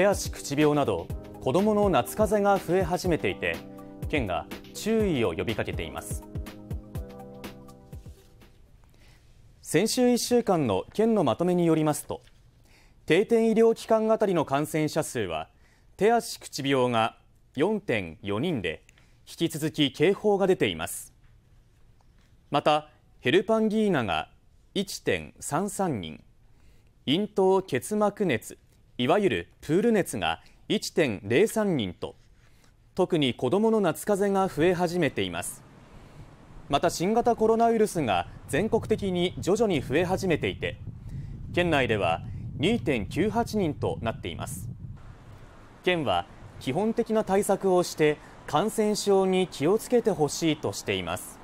手足口病など子どもの夏風邪が増え始めていて県が注意を呼びかけています先週1週間の県のまとめによりますと定点医療機関あたりの感染者数は手足口病が4.4人で引き続き警報が出ていますまたヘルパンギーナが1.33人咽頭結膜熱いわゆるプール熱が1.03人と特に子どもの夏風邪が増え始めていますまた新型コロナウイルスが全国的に徐々に増え始めていて県内では2.98人となっています県は基本的な対策をして感染症に気をつけてほしいとしています